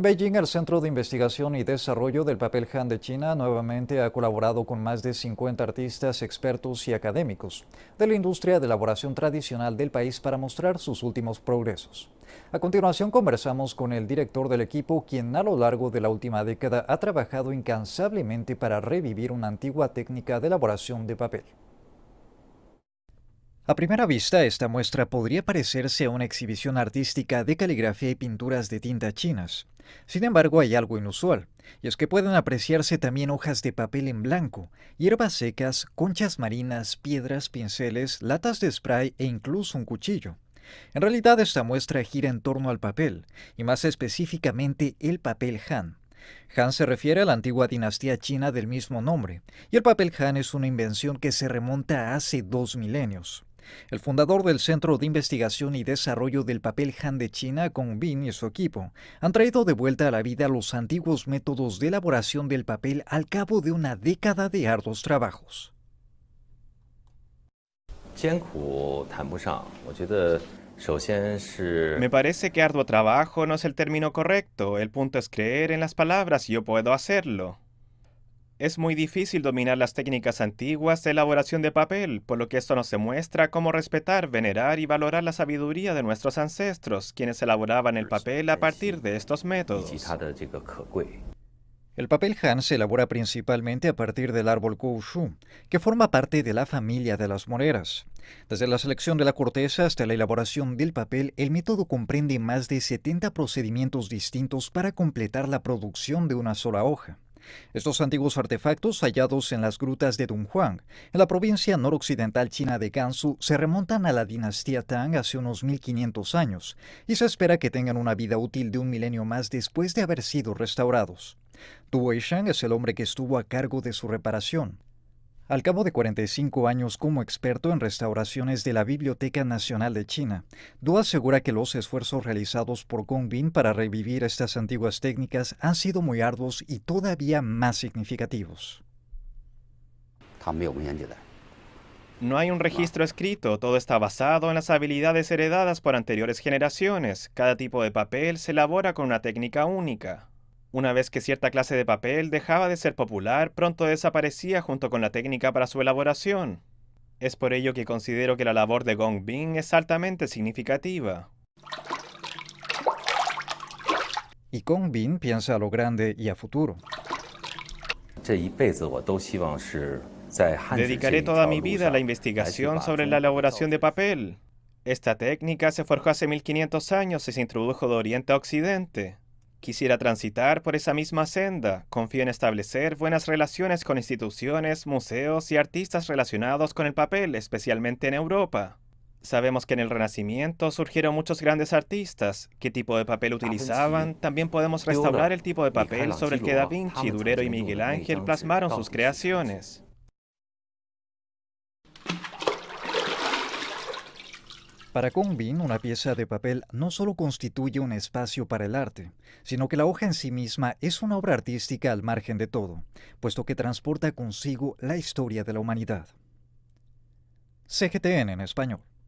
En Beijing, el Centro de Investigación y Desarrollo del Papel Han de China nuevamente ha colaborado con más de 50 artistas, expertos y académicos de la industria de elaboración tradicional del país para mostrar sus últimos progresos. A continuación conversamos con el director del equipo, quien a lo largo de la última década ha trabajado incansablemente para revivir una antigua técnica de elaboración de papel. A primera vista, esta muestra podría parecerse a una exhibición artística de caligrafía y pinturas de tinta chinas. Sin embargo, hay algo inusual, y es que pueden apreciarse también hojas de papel en blanco, hierbas secas, conchas marinas, piedras, pinceles, latas de spray e incluso un cuchillo. En realidad, esta muestra gira en torno al papel, y más específicamente el papel Han. Han se refiere a la antigua dinastía china del mismo nombre, y el papel Han es una invención que se remonta a hace dos milenios. El fundador del Centro de Investigación y Desarrollo del Papel Han de China, con Bin, y su equipo han traído de vuelta a la vida los antiguos métodos de elaboración del papel al cabo de una década de arduos trabajos. Me parece que arduo trabajo no es el término correcto. El punto es creer en las palabras y yo puedo hacerlo. Es muy difícil dominar las técnicas antiguas de elaboración de papel, por lo que esto nos demuestra cómo respetar, venerar y valorar la sabiduría de nuestros ancestros, quienes elaboraban el papel a partir de estos métodos. El papel Han se elabora principalmente a partir del árbol Shu, que forma parte de la familia de las moreras. Desde la selección de la corteza hasta la elaboración del papel, el método comprende más de 70 procedimientos distintos para completar la producción de una sola hoja. Estos antiguos artefactos hallados en las grutas de Dunhuang, en la provincia noroccidental china de Gansu, se remontan a la dinastía Tang hace unos 1500 años y se espera que tengan una vida útil de un milenio más después de haber sido restaurados. Du Weishan es el hombre que estuvo a cargo de su reparación. Al cabo de 45 años como experto en restauraciones de la Biblioteca Nacional de China, Du asegura que los esfuerzos realizados por Gong Bin para revivir estas antiguas técnicas han sido muy arduos y todavía más significativos. No hay un registro escrito, todo está basado en las habilidades heredadas por anteriores generaciones. Cada tipo de papel se elabora con una técnica única. Una vez que cierta clase de papel dejaba de ser popular, pronto desaparecía junto con la técnica para su elaboración. Es por ello que considero que la labor de Gong Bing es altamente significativa. Y Gong Bing piensa a lo grande y a futuro. Dedicaré toda mi vida a la investigación sobre la elaboración de papel. Esta técnica se forjó hace 1500 años y se introdujo de Oriente a Occidente quisiera transitar por esa misma senda. Confío en establecer buenas relaciones con instituciones, museos y artistas relacionados con el papel, especialmente en Europa. Sabemos que en el Renacimiento surgieron muchos grandes artistas. ¿Qué tipo de papel ah, pues utilizaban? También podemos restaurar el tipo de papel sobre el que Da Vinci, Durero y Miguel Ángel plasmaron sus creaciones. Para Convin, una pieza de papel no solo constituye un espacio para el arte, sino que la hoja en sí misma es una obra artística al margen de todo, puesto que transporta consigo la historia de la humanidad. CGTN en español.